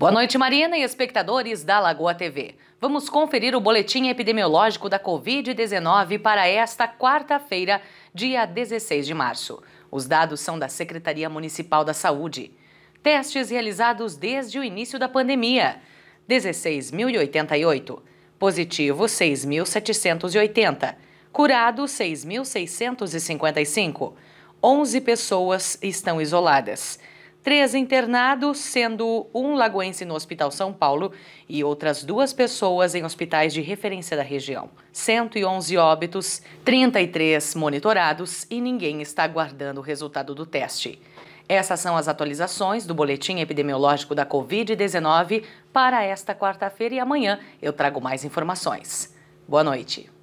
Boa noite, Marina e espectadores da Lagoa TV. Vamos conferir o boletim epidemiológico da Covid-19 para esta quarta-feira, dia 16 de março. Os dados são da Secretaria Municipal da Saúde. Testes realizados desde o início da pandemia: 16.088. Positivo 6.780. Curado 6.655. 11 pessoas estão isoladas três internados, sendo um lagoense no Hospital São Paulo e outras duas pessoas em hospitais de referência da região. 111 óbitos, 33 monitorados e ninguém está aguardando o resultado do teste. Essas são as atualizações do boletim epidemiológico da Covid-19 para esta quarta-feira e amanhã eu trago mais informações. Boa noite.